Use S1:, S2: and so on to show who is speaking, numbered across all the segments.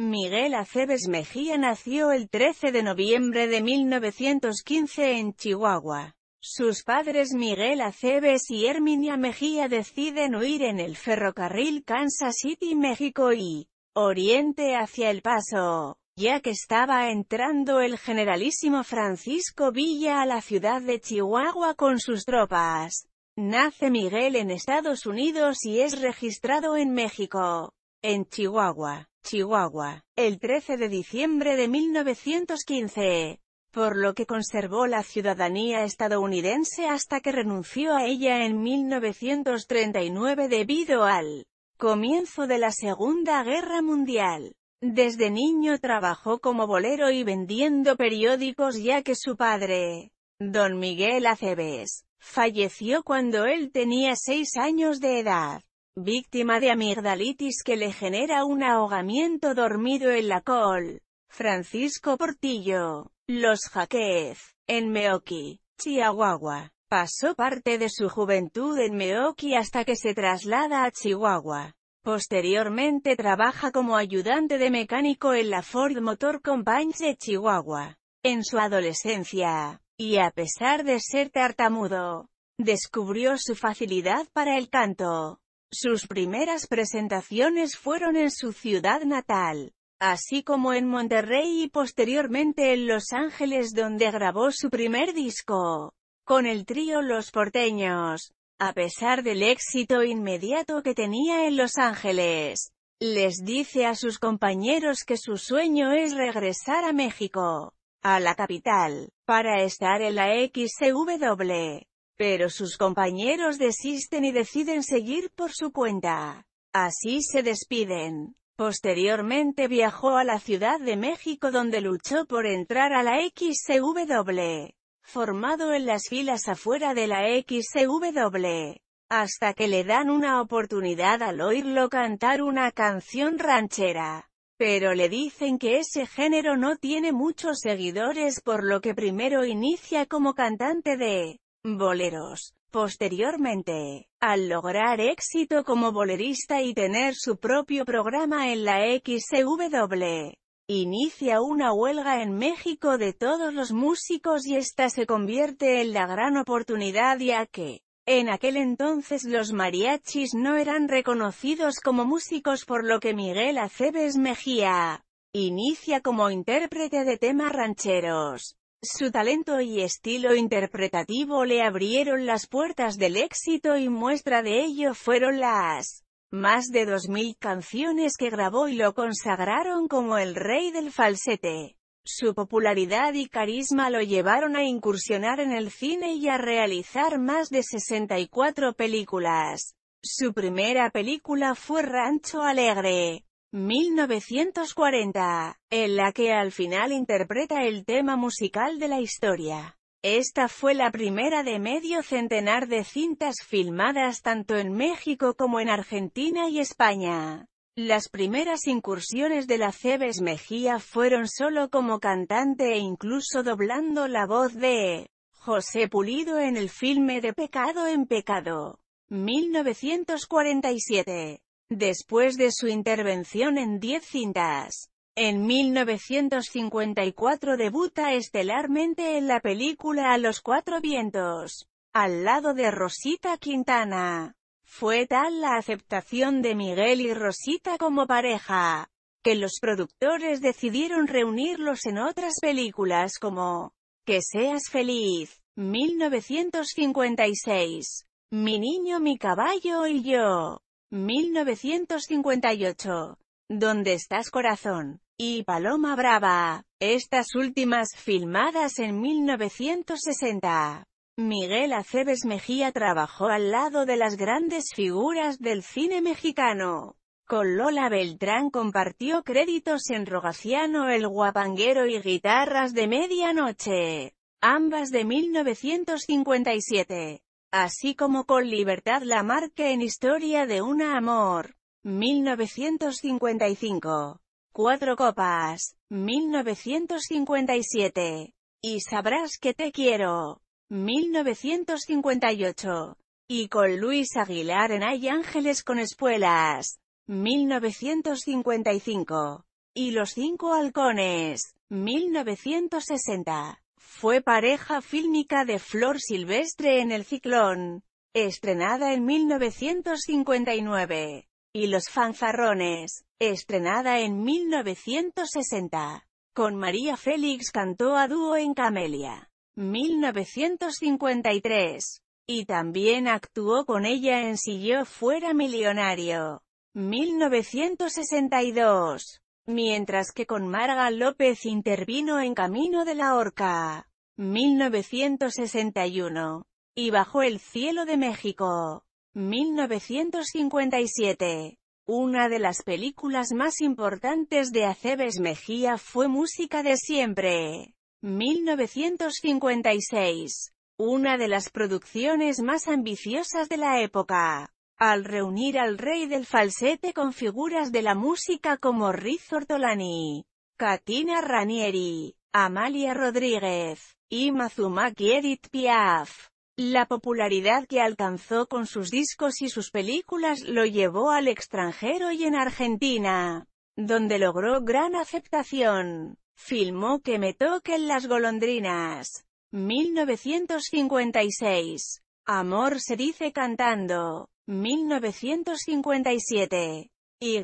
S1: Miguel Aceves Mejía nació el 13 de noviembre de 1915 en Chihuahua. Sus padres Miguel Aceves y Herminia Mejía deciden huir en el ferrocarril Kansas City, México y Oriente hacia El Paso, ya que estaba entrando el generalísimo Francisco Villa a la ciudad de Chihuahua con sus tropas. Nace Miguel en Estados Unidos y es registrado en México, en Chihuahua. Chihuahua, el 13 de diciembre de 1915, por lo que conservó la ciudadanía estadounidense hasta que renunció a ella en 1939 debido al comienzo de la Segunda Guerra Mundial. Desde niño trabajó como bolero y vendiendo periódicos ya que su padre, don Miguel Aceves, falleció cuando él tenía seis años de edad víctima de amigdalitis que le genera un ahogamiento dormido en la col. Francisco Portillo, Los Jaquez, en Meoki, Chihuahua. Pasó parte de su juventud en Meoki hasta que se traslada a Chihuahua. Posteriormente trabaja como ayudante de mecánico en la Ford Motor Company de Chihuahua. En su adolescencia, y a pesar de ser tartamudo, descubrió su facilidad para el canto. Sus primeras presentaciones fueron en su ciudad natal, así como en Monterrey y posteriormente en Los Ángeles donde grabó su primer disco, con el trío Los Porteños. A pesar del éxito inmediato que tenía en Los Ángeles, les dice a sus compañeros que su sueño es regresar a México, a la capital, para estar en la XCW. Pero sus compañeros desisten y deciden seguir por su cuenta. Así se despiden. Posteriormente viajó a la Ciudad de México donde luchó por entrar a la XCW, formado en las filas afuera de la XCW, hasta que le dan una oportunidad al oírlo cantar una canción ranchera. Pero le dicen que ese género no tiene muchos seguidores por lo que primero inicia como cantante de boleros. Posteriormente, al lograr éxito como bolerista y tener su propio programa en la XW, inicia una huelga en México de todos los músicos y esta se convierte en la gran oportunidad ya que, en aquel entonces los mariachis no eran reconocidos como músicos por lo que Miguel Aceves Mejía inicia como intérprete de temas rancheros. Su talento y estilo interpretativo le abrieron las puertas del éxito y muestra de ello fueron las más de 2.000 canciones que grabó y lo consagraron como el rey del falsete. Su popularidad y carisma lo llevaron a incursionar en el cine y a realizar más de 64 películas. Su primera película fue Rancho Alegre, 1940, en la que al final interpreta el tema musical de la historia. Esta fue la primera de medio centenar de cintas filmadas tanto en México como en Argentina y España. Las primeras incursiones de la Cebes Mejía fueron solo como cantante e incluso doblando la voz de José Pulido en el filme de Pecado en Pecado, 1947. Después de su intervención en Diez cintas, en 1954 debuta estelarmente en la película A los cuatro vientos, al lado de Rosita Quintana. Fue tal la aceptación de Miguel y Rosita como pareja, que los productores decidieron reunirlos en otras películas como Que seas feliz, 1956, Mi niño, mi caballo y yo, 1958. ¿Dónde estás corazón? y Paloma Brava, estas últimas filmadas en 1960. Miguel Aceves Mejía trabajó al lado de las grandes figuras del cine mexicano. Con Lola Beltrán compartió créditos en Rogaciano el Guapanguero y Guitarras de Medianoche, ambas de 1957 así como con Libertad la marca en Historia de una Amor, 1955. Cuatro Copas, 1957. Y Sabrás que te quiero, 1958. Y con Luis Aguilar en Hay Ángeles con Espuelas, 1955. Y Los Cinco Halcones, 1960. Fue pareja fílmica de Flor Silvestre en El Ciclón, estrenada en 1959, y Los Fanfarrones, estrenada en 1960. Con María Félix cantó a dúo en Camelia, 1953, y también actuó con ella en Si fuera millonario, 1962 mientras que con Marga López intervino en Camino de la Horca, 1961, y Bajo el Cielo de México, 1957. Una de las películas más importantes de Aceves Mejía fue Música de Siempre, 1956. Una de las producciones más ambiciosas de la época al reunir al rey del falsete con figuras de la música como Riz Ortolani, Katina Ranieri, Amalia Rodríguez, y Mazumaki Edith Piaf. La popularidad que alcanzó con sus discos y sus películas lo llevó al extranjero y en Argentina, donde logró gran aceptación. Filmó Que me toquen las golondrinas. 1956. Amor se dice cantando. 1957. Y.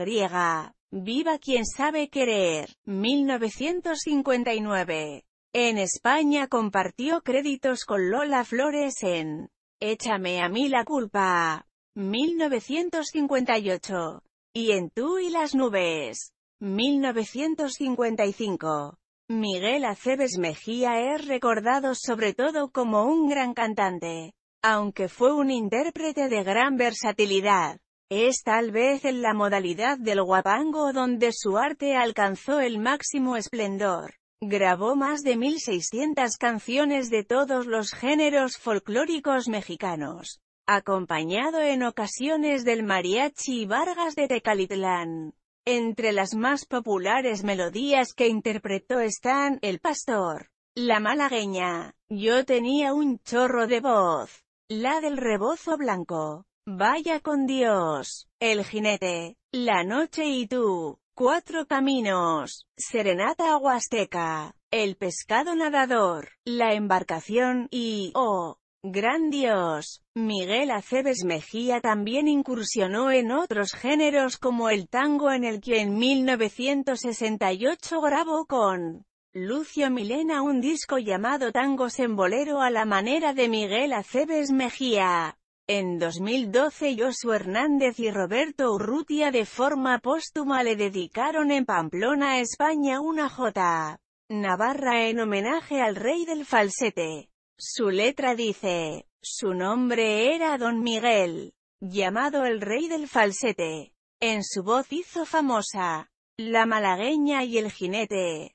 S1: Viva quien sabe querer, 1959. En España compartió créditos con Lola Flores en Échame a mí la culpa, 1958. Y en Tú y las nubes, 1955. Miguel Aceves Mejía es recordado sobre todo como un gran cantante, aunque fue un intérprete de gran versatilidad, es tal vez en la modalidad del guapango donde su arte alcanzó el máximo esplendor. Grabó más de 1.600 canciones de todos los géneros folclóricos mexicanos, acompañado en ocasiones del mariachi Vargas de Tecalitlán. Entre las más populares melodías que interpretó están El Pastor, La Malagueña, Yo tenía un chorro de voz, la del rebozo blanco. Vaya con Dios. El jinete. La noche y tú. Cuatro caminos. Serenata aguasteca, El pescado nadador. La embarcación y... ¡Oh! Gran Dios. Miguel Aceves Mejía también incursionó en otros géneros como el tango en el que en 1968 grabó con Lucio Milena un disco llamado Tangos en Bolero a la manera de Miguel Aceves Mejía. En 2012 Josu Hernández y Roberto Urrutia de forma póstuma le dedicaron en Pamplona, España una J. Navarra en homenaje al rey del falsete. Su letra dice, su nombre era Don Miguel, llamado el rey del falsete. En su voz hizo famosa, la malagueña y el jinete.